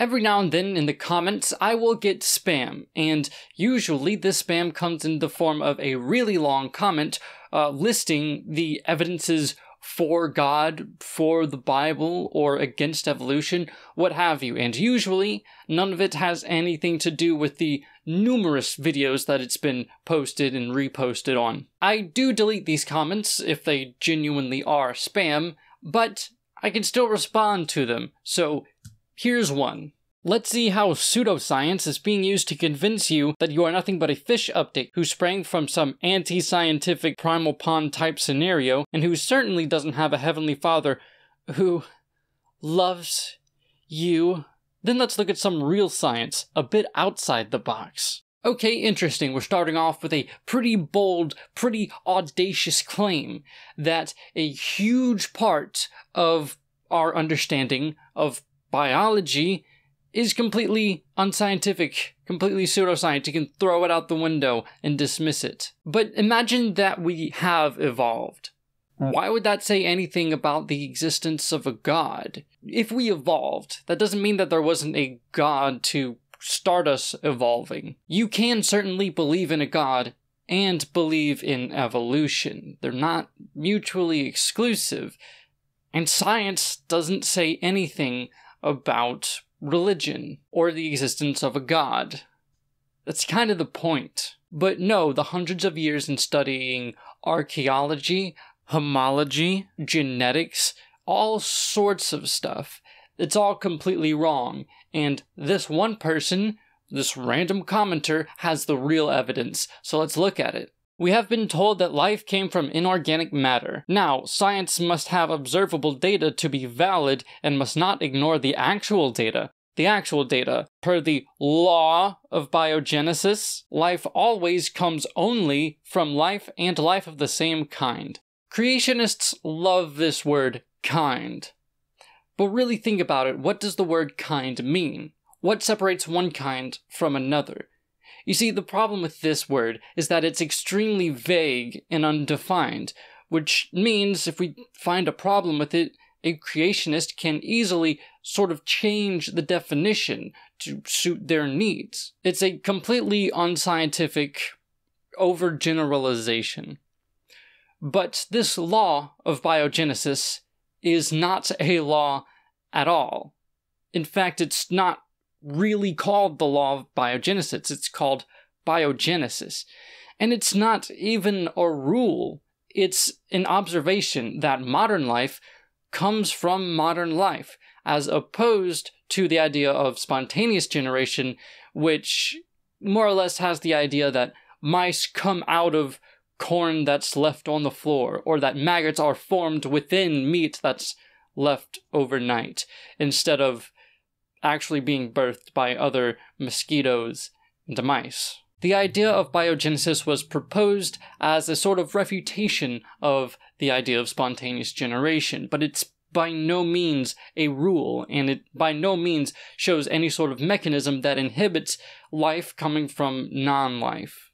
Every now and then in the comments, I will get spam, and usually this spam comes in the form of a really long comment uh, listing the evidences for God, for the Bible, or against evolution, what have you. And usually, none of it has anything to do with the numerous videos that it's been posted and reposted on. I do delete these comments if they genuinely are spam, but I can still respond to them. So Here's one. Let's see how pseudoscience is being used to convince you that you are nothing but a fish update who sprang from some anti scientific primal pond type scenario and who certainly doesn't have a heavenly father who loves you. Then let's look at some real science, a bit outside the box. Okay, interesting. We're starting off with a pretty bold, pretty audacious claim that a huge part of our understanding of biology is completely unscientific, completely pseudoscience. You can throw it out the window and dismiss it. But imagine that we have evolved. Uh, Why would that say anything about the existence of a god? If we evolved, that doesn't mean that there wasn't a god to start us evolving. You can certainly believe in a god and believe in evolution. They're not mutually exclusive. And science doesn't say anything about religion or the existence of a god. That's kind of the point. But no, the hundreds of years in studying archaeology, homology, genetics, all sorts of stuff, it's all completely wrong. And this one person, this random commenter, has the real evidence. So let's look at it. We have been told that life came from inorganic matter. Now, science must have observable data to be valid and must not ignore the actual data. The actual data, per the law of biogenesis, life always comes only from life and life of the same kind. Creationists love this word, kind. But really think about it what does the word kind mean? What separates one kind from another? You see, the problem with this word is that it's extremely vague and undefined, which means if we find a problem with it, a creationist can easily sort of change the definition to suit their needs. It's a completely unscientific overgeneralization. But this law of biogenesis is not a law at all. In fact, it's not really called the law of biogenesis. It's called biogenesis. And it's not even a rule, it's an observation that modern life comes from modern life, as opposed to the idea of spontaneous generation, which more or less has the idea that mice come out of corn that's left on the floor, or that maggots are formed within meat that's left overnight, instead of actually being birthed by other mosquitoes and mice. The idea of biogenesis was proposed as a sort of refutation of the idea of spontaneous generation, but it's by no means a rule, and it by no means shows any sort of mechanism that inhibits life coming from non life.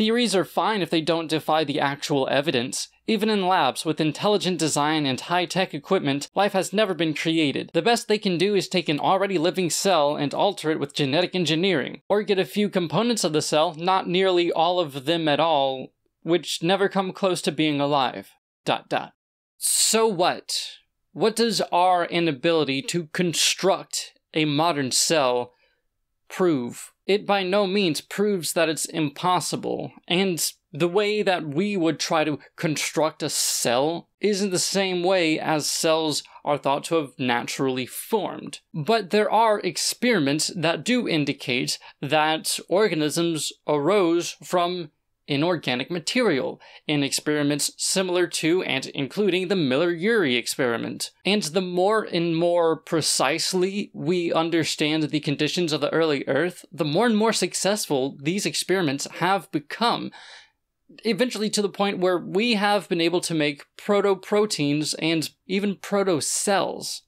Theories are fine if they don't defy the actual evidence. Even in labs, with intelligent design and high tech equipment, life has never been created. The best they can do is take an already living cell and alter it with genetic engineering, or get a few components of the cell, not nearly all of them at all, which never come close to being alive. Dot dot. So what? What does our inability to construct a modern cell prove it by no means proves that it's impossible, and the way that we would try to construct a cell isn't the same way as cells are thought to have naturally formed. But there are experiments that do indicate that organisms arose from inorganic material in experiments similar to and including the Miller Urey experiment. And the more and more precisely we understand the conditions of the early Earth, the more and more successful these experiments have become eventually to the point where we have been able to make protoproteins and even protocells.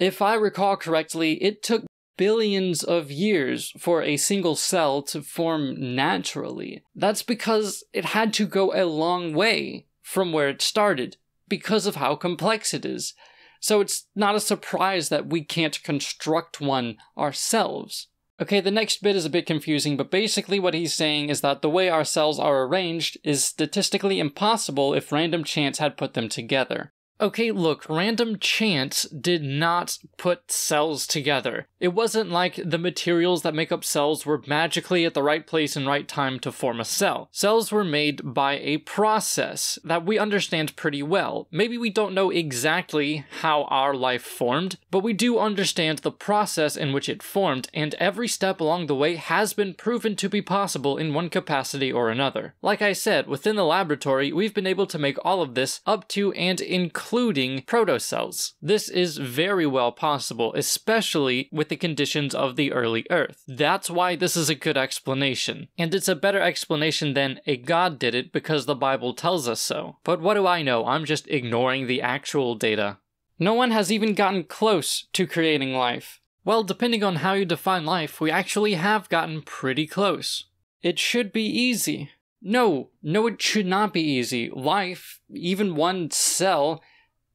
If I recall correctly, it took billions of years for a single cell to form naturally. That's because it had to go a long way from where it started because of how complex it is. So it's not a surprise that we can't construct one ourselves. Okay, the next bit is a bit confusing, but basically what he's saying is that the way our cells are arranged is statistically impossible if random chance had put them together okay, look, random chance did not put cells together. It wasn't like the materials that make up cells were magically at the right place and right time to form a cell. Cells were made by a process that we understand pretty well. Maybe we don't know exactly how our life formed, but we do understand the process in which it formed, and every step along the way has been proven to be possible in one capacity or another. Like I said, within the laboratory, we've been able to make all of this up to and including including protocells. This is very well possible, especially with the conditions of the early Earth. That's why this is a good explanation. And it's a better explanation than a god did it because the Bible tells us so. But what do I know? I'm just ignoring the actual data. No one has even gotten close to creating life. Well, depending on how you define life, we actually have gotten pretty close. It should be easy. No, no, it should not be easy. Life, even one cell,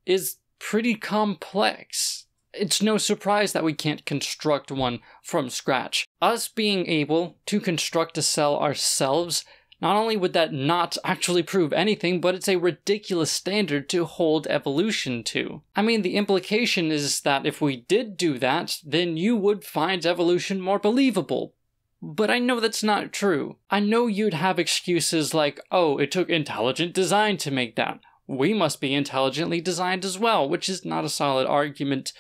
is pretty complex. It's no surprise that we can't construct one from scratch. Us being able to construct a cell ourselves, not only would that not actually prove anything, but it's a ridiculous standard to hold evolution to. I mean, the implication is that if we did do that, then you would find evolution more believable, but I know that's not true. I know you'd have excuses like, oh, it took intelligent design to make that, we must be intelligently designed as well, which is not a solid argument,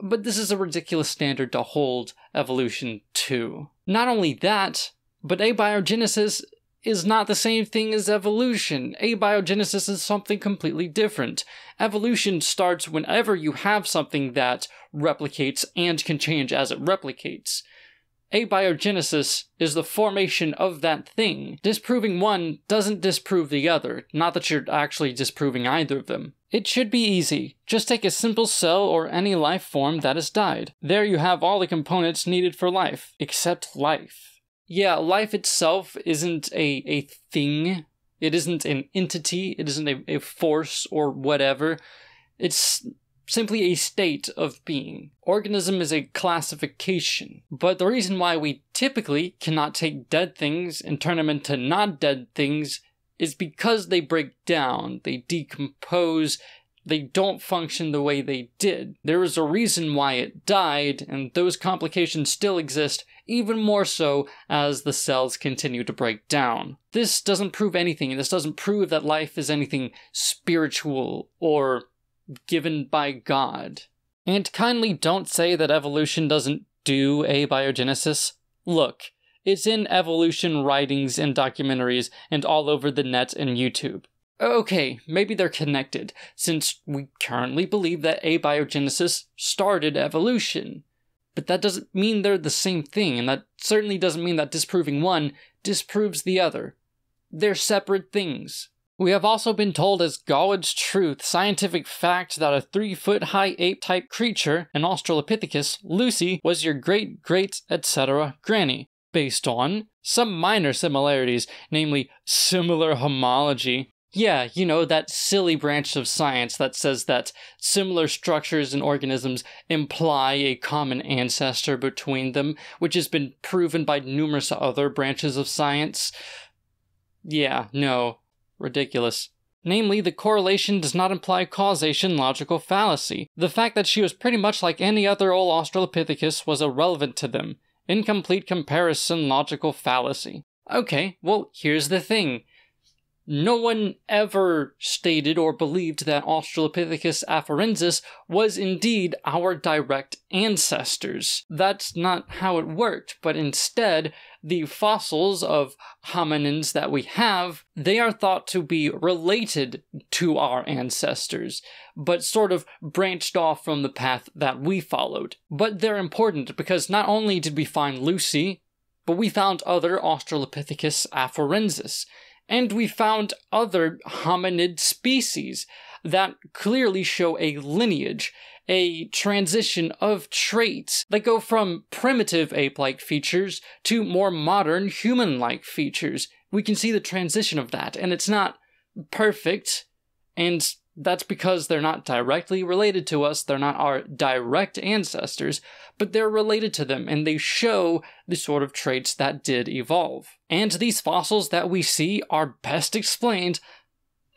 but this is a ridiculous standard to hold evolution to. Not only that, but abiogenesis is not the same thing as evolution. Abiogenesis is something completely different. Evolution starts whenever you have something that replicates and can change as it replicates abiogenesis is the formation of that thing. Disproving one doesn't disprove the other, not that you're actually disproving either of them. It should be easy. Just take a simple cell or any life form that has died. There you have all the components needed for life, except life. Yeah, life itself isn't a, a thing, it isn't an entity, it isn't a, a force or whatever. It's simply a state of being. Organism is a classification, but the reason why we typically cannot take dead things and turn them into not dead things is because they break down, they decompose, they don't function the way they did. There is a reason why it died, and those complications still exist, even more so as the cells continue to break down. This doesn't prove anything, and this doesn't prove that life is anything spiritual or given by God. And kindly don't say that evolution doesn't do abiogenesis. Look, it's in evolution writings and documentaries and all over the net and YouTube. Okay, maybe they're connected, since we currently believe that abiogenesis started evolution. But that doesn't mean they're the same thing, and that certainly doesn't mean that disproving one disproves the other. They're separate things. We have also been told as God's truth scientific fact that a three foot high ape type creature, an Australopithecus, Lucy, was your great great etc. granny, based on some minor similarities, namely similar homology. Yeah, you know, that silly branch of science that says that similar structures and organisms imply a common ancestor between them, which has been proven by numerous other branches of science. Yeah, no, ridiculous. Namely, the correlation does not imply causation logical fallacy. The fact that she was pretty much like any other old Australopithecus was irrelevant to them. Incomplete comparison logical fallacy. Okay, well, here's the thing. No one ever stated or believed that Australopithecus afarensis was indeed our direct ancestors. That's not how it worked, but instead, the fossils of hominins that we have, they are thought to be related to our ancestors, but sort of branched off from the path that we followed. But they're important because not only did we find Lucy, but we found other Australopithecus afarensis, and we found other hominid species that clearly show a lineage a transition of traits that go from primitive ape like features to more modern human like features. We can see the transition of that, and it's not perfect, and that's because they're not directly related to us, they're not our direct ancestors, but they're related to them and they show the sort of traits that did evolve. And these fossils that we see are best explained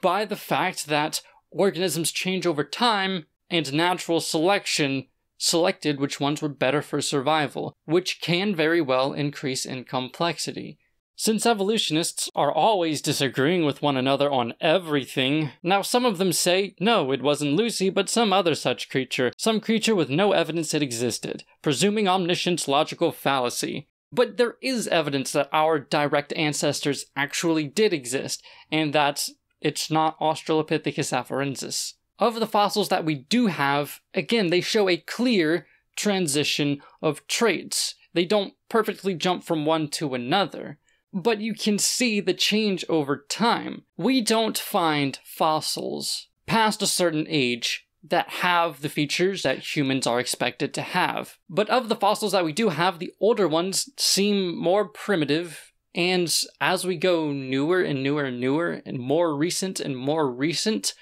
by the fact that organisms change over time and natural selection selected which ones were better for survival, which can very well increase in complexity. Since evolutionists are always disagreeing with one another on everything, now some of them say, no, it wasn't Lucy, but some other such creature, some creature with no evidence it existed, presuming omniscience logical fallacy. But there is evidence that our direct ancestors actually did exist, and that it's not Australopithecus afarensis. Of the fossils that we do have, again, they show a clear transition of traits. They don't perfectly jump from one to another, but you can see the change over time. We don't find fossils past a certain age that have the features that humans are expected to have. But of the fossils that we do have, the older ones seem more primitive, and as we go newer and newer and newer, and more recent and more recent,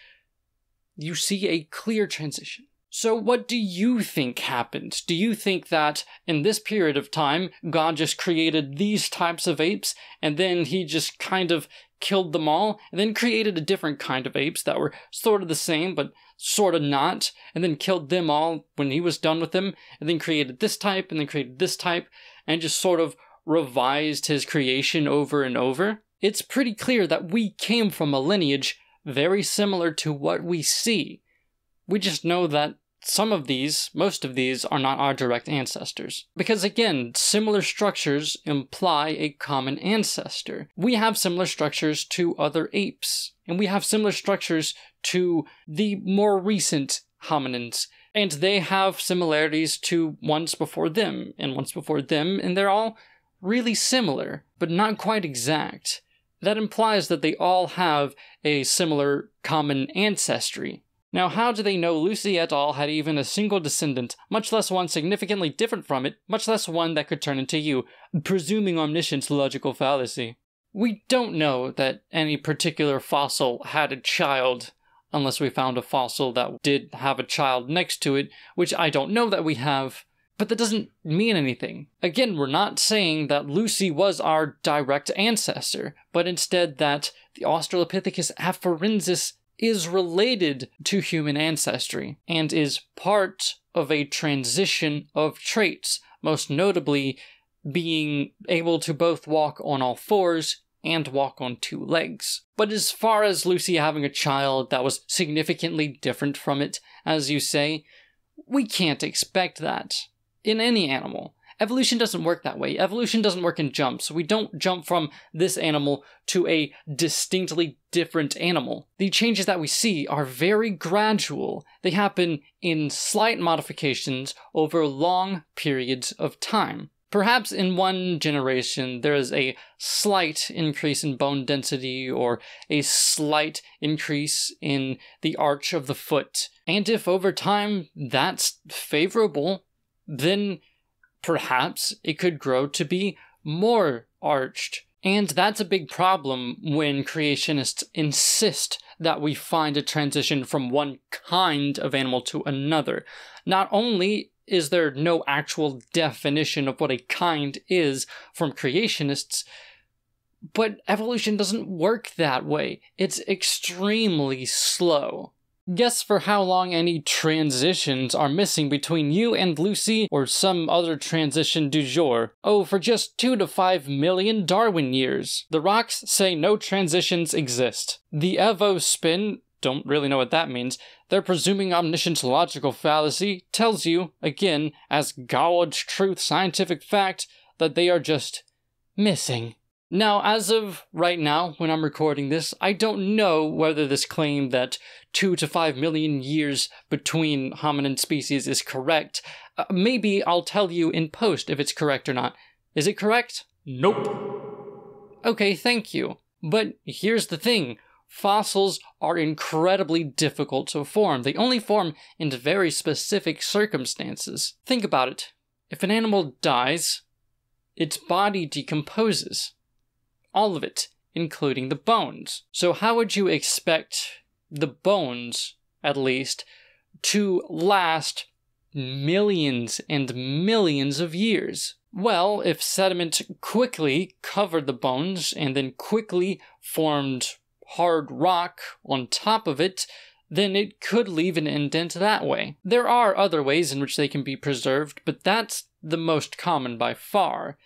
you see a clear transition. So, what do you think happened? Do you think that in this period of time, God just created these types of apes and then he just kind of killed them all and then created a different kind of apes that were sort of the same but sort of not and then killed them all when he was done with them and then created this type and then created this type and just sort of revised his creation over and over? It's pretty clear that we came from a lineage very similar to what we see. We just know that some of these, most of these, are not our direct ancestors. Because again, similar structures imply a common ancestor. We have similar structures to other apes, and we have similar structures to the more recent hominins, and they have similarities to once before them, and once before them, and they're all really similar, but not quite exact that implies that they all have a similar common ancestry. Now, how do they know Lucy et al. had even a single descendant, much less one significantly different from it, much less one that could turn into you, presuming omniscience logical fallacy? We don't know that any particular fossil had a child, unless we found a fossil that did have a child next to it, which I don't know that we have, but that doesn't mean anything. Again, we're not saying that Lucy was our direct ancestor, but instead that the Australopithecus afarensis is related to human ancestry and is part of a transition of traits, most notably being able to both walk on all fours and walk on two legs. But as far as Lucy having a child that was significantly different from it, as you say, we can't expect that in any animal. Evolution doesn't work that way. Evolution doesn't work in jumps. We don't jump from this animal to a distinctly different animal. The changes that we see are very gradual. They happen in slight modifications over long periods of time. Perhaps in one generation there is a slight increase in bone density or a slight increase in the arch of the foot. And if over time that's favorable, then perhaps it could grow to be more arched. And that's a big problem when creationists insist that we find a transition from one kind of animal to another. Not only is there no actual definition of what a kind is from creationists, but evolution doesn't work that way. It's extremely slow. Guess for how long any transitions are missing between you and Lucy or some other transition du jour. Oh, for just 2 to 5 million Darwin years. The rocks say no transitions exist. The Evo spin don't really know what that means, their presuming omniscient logical fallacy tells you, again, as God's truth scientific fact, that they are just missing. Now, as of right now, when I'm recording this, I don't know whether this claim that two to five million years between hominin species is correct. Uh, maybe I'll tell you in post if it's correct or not. Is it correct? Nope. Okay, thank you. But here's the thing fossils are incredibly difficult to form. They only form in very specific circumstances. Think about it. If an animal dies, its body decomposes all of it, including the bones. So, how would you expect the bones, at least, to last millions and millions of years? Well, if sediment quickly covered the bones and then quickly formed hard rock on top of it, then it could leave an indent that way. There are other ways in which they can be preserved, but that's the most common by far.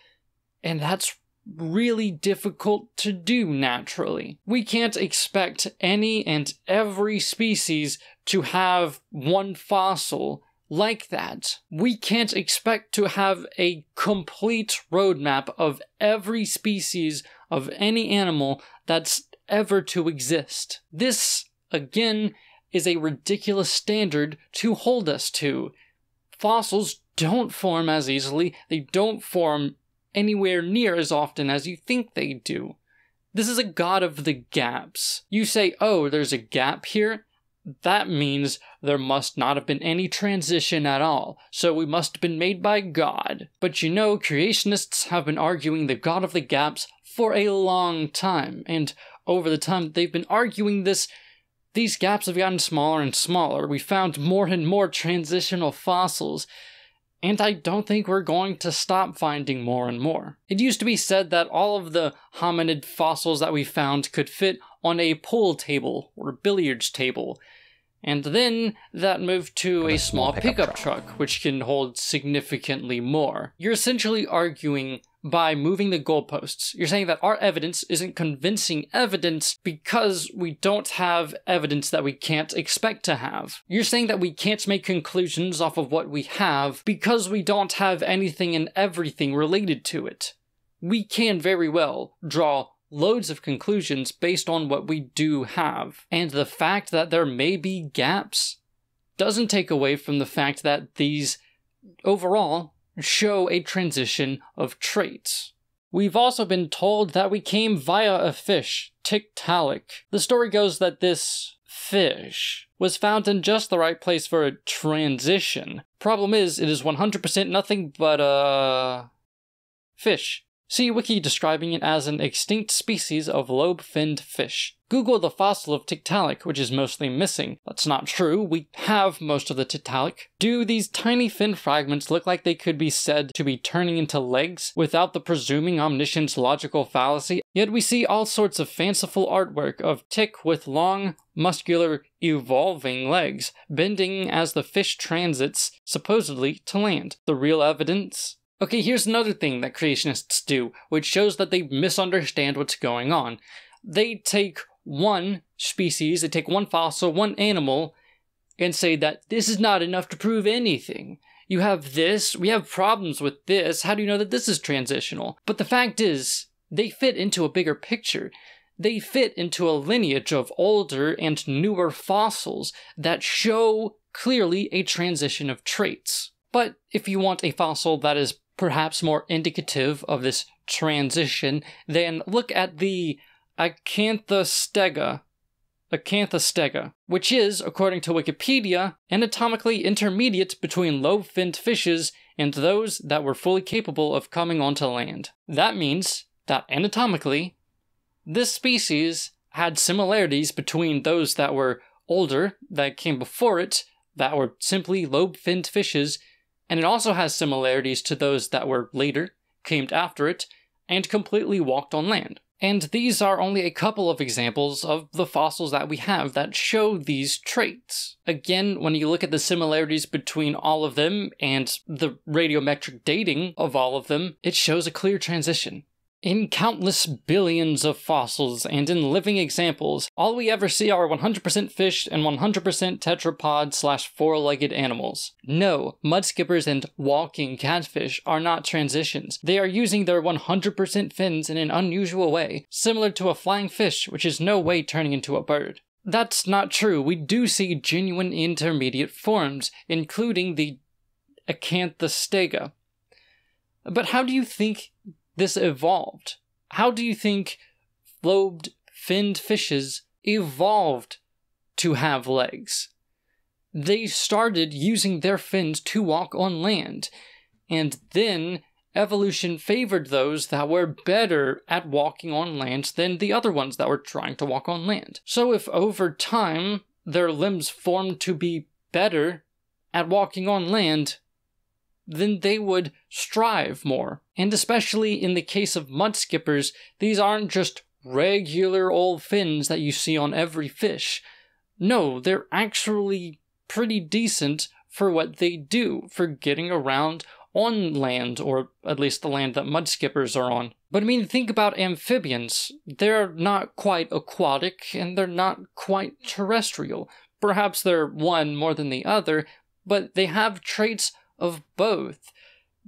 And that's really difficult to do naturally. We can't expect any and every species to have one fossil like that. We can't expect to have a complete roadmap of every species of any animal that's ever to exist. This, again, is a ridiculous standard to hold us to. Fossils don't form as easily, they don't form anywhere near as often as you think they do. This is a god of the gaps. You say, oh, there's a gap here. That means there must not have been any transition at all, so we must have been made by God. But you know, creationists have been arguing the God of the gaps for a long time, and over the time they've been arguing this, these gaps have gotten smaller and smaller. We found more and more transitional fossils. And I don't think we're going to stop finding more and more. It used to be said that all of the hominid fossils that we found could fit on a pool table or billiards table, and then that moved to a small pickup truck, which can hold significantly more. You're essentially arguing by moving the goalposts. You're saying that our evidence isn't convincing evidence because we don't have evidence that we can't expect to have. You're saying that we can't make conclusions off of what we have because we don't have anything and everything related to it. We can very well draw loads of conclusions based on what we do have. And the fact that there may be gaps doesn't take away from the fact that these overall show a transition of traits. We've also been told that we came via a fish, Tiktaalik. The story goes that this fish was found in just the right place for a transition. Problem is, it is 100% nothing but a fish. See wiki describing it as an extinct species of lobe-finned fish. Google the fossil of Tiktaalik, which is mostly missing. That's not true, we have most of the Tiktaalik. Do these tiny fin fragments look like they could be said to be turning into legs without the presuming omniscience logical fallacy? Yet we see all sorts of fanciful artwork of tick with long, muscular, evolving legs, bending as the fish transits, supposedly to land. The real evidence? Okay, here's another thing that creationists do, which shows that they misunderstand what's going on. They take one species, they take one fossil, one animal, and say that this is not enough to prove anything. You have this, we have problems with this, how do you know that this is transitional? But the fact is, they fit into a bigger picture. They fit into a lineage of older and newer fossils that show clearly a transition of traits. But if you want a fossil that is perhaps more indicative of this transition, than look at the Acanthostega. Acanthostega, which is, according to Wikipedia, anatomically intermediate between low finned fishes and those that were fully capable of coming onto land. That means that anatomically, this species had similarities between those that were older, that came before it, that were simply lobe finned fishes, and it also has similarities to those that were later, came after it, and completely walked on land. And these are only a couple of examples of the fossils that we have that show these traits. Again, when you look at the similarities between all of them and the radiometric dating of all of them, it shows a clear transition. In countless billions of fossils and in living examples, all we ever see are 100% fish and 100% tetrapod slash four legged animals. No, mudskippers and walking catfish are not transitions. They are using their 100% fins in an unusual way, similar to a flying fish, which is no way turning into a bird. That's not true. We do see genuine intermediate forms, including the acanthostega. But how do you think this evolved? How do you think lobed finned fishes evolved to have legs? They started using their fins to walk on land, and then evolution favored those that were better at walking on land than the other ones that were trying to walk on land. So, if over time their limbs formed to be better at walking on land, then they would strive more. And especially in the case of mud skippers, these aren't just regular old fins that you see on every fish. No, they're actually pretty decent for what they do, for getting around on land, or at least the land that mud skippers are on. But I mean, think about amphibians. They're not quite aquatic, and they're not quite terrestrial. Perhaps they're one more than the other, but they have traits of both.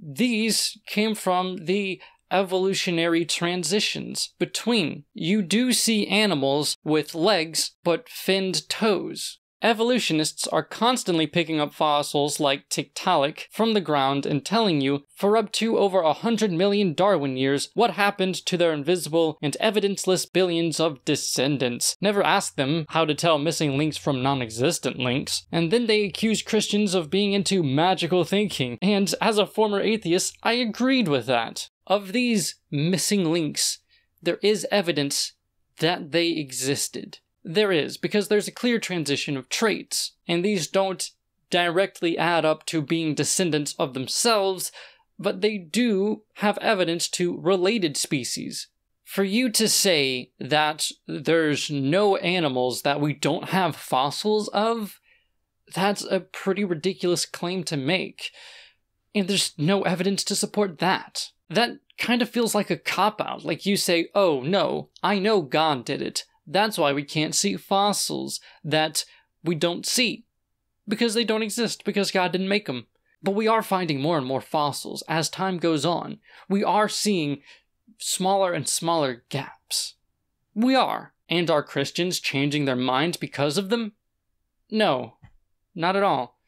These came from the evolutionary transitions between. You do see animals with legs but finned toes. Evolutionists are constantly picking up fossils like Tiktaalik from the ground and telling you, for up to over 100 million Darwin years, what happened to their invisible and evidenceless billions of descendants. Never ask them how to tell missing links from non existent links. And then they accuse Christians of being into magical thinking, and as a former atheist, I agreed with that. Of these missing links, there is evidence that they existed. There is, because there's a clear transition of traits, and these don't directly add up to being descendants of themselves, but they do have evidence to related species. For you to say that there's no animals that we don't have fossils of, that's a pretty ridiculous claim to make. And there's no evidence to support that. That kind of feels like a cop out. Like you say, oh no, I know God did it. That's why we can't see fossils that we don't see because they don't exist because God didn't make them. But we are finding more and more fossils as time goes on. We are seeing smaller and smaller gaps. We are. And are Christians changing their minds because of them? No, not at all.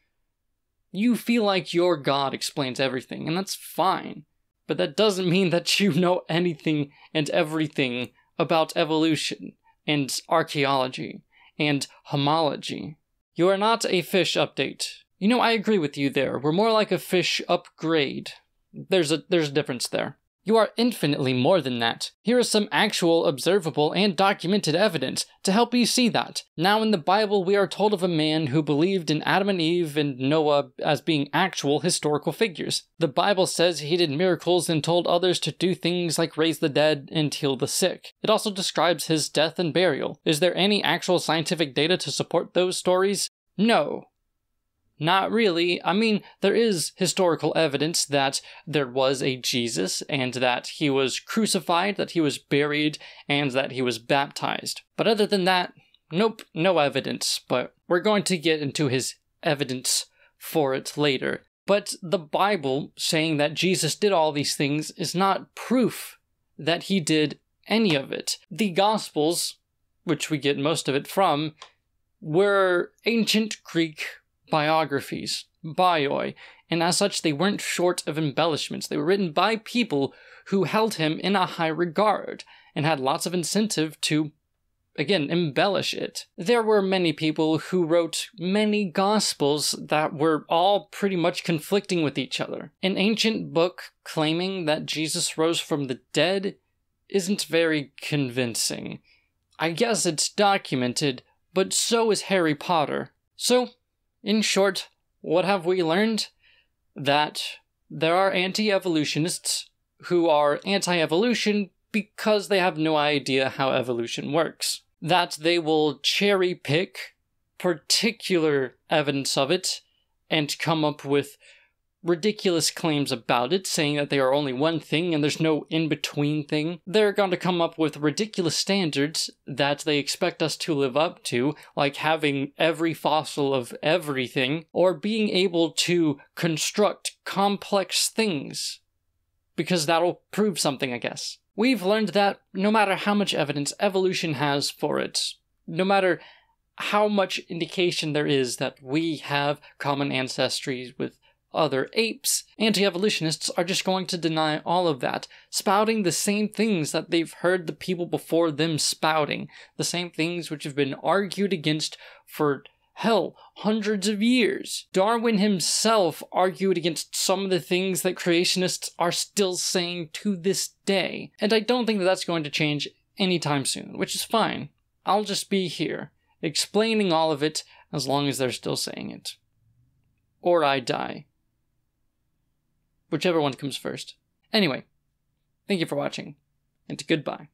You feel like your God explains everything, and that's fine. But that doesn't mean that you know anything and everything about evolution and archaeology and homology. You are not a fish update. You know, I agree with you there. We're more like a fish upgrade. There's a there's a difference there. You are infinitely more than that. Here is some actual, observable, and documented evidence to help you see that. Now, in the Bible, we are told of a man who believed in Adam and Eve and Noah as being actual historical figures. The Bible says he did miracles and told others to do things like raise the dead and heal the sick. It also describes his death and burial. Is there any actual scientific data to support those stories? No. Not really. I mean, there is historical evidence that there was a Jesus and that he was crucified, that he was buried, and that he was baptized. But other than that, nope, no evidence. But we're going to get into his evidence for it later. But the Bible saying that Jesus did all these things is not proof that he did any of it. The Gospels, which we get most of it from, were ancient Greek biographies, bioi, and as such they weren't short of embellishments. They were written by people who held him in a high regard and had lots of incentive to again embellish it. There were many people who wrote many gospels that were all pretty much conflicting with each other. An ancient book claiming that Jesus rose from the dead isn't very convincing. I guess it's documented, but so is Harry Potter. So, in short, what have we learned? That there are anti evolutionists who are anti evolution because they have no idea how evolution works. That they will cherry pick particular evidence of it and come up with ridiculous claims about it, saying that they are only one thing and there's no in between thing. They're going to come up with ridiculous standards that they expect us to live up to, like having every fossil of everything, or being able to construct complex things. Because that'll prove something, I guess. We've learned that no matter how much evidence evolution has for it, no matter how much indication there is that we have common ancestries with other apes. Anti evolutionists are just going to deny all of that, spouting the same things that they've heard the people before them spouting, the same things which have been argued against for hell, hundreds of years. Darwin himself argued against some of the things that creationists are still saying to this day, and I don't think that that's going to change anytime soon, which is fine. I'll just be here, explaining all of it as long as they're still saying it. Or I die whichever one comes first. Anyway, thank you for watching, and goodbye.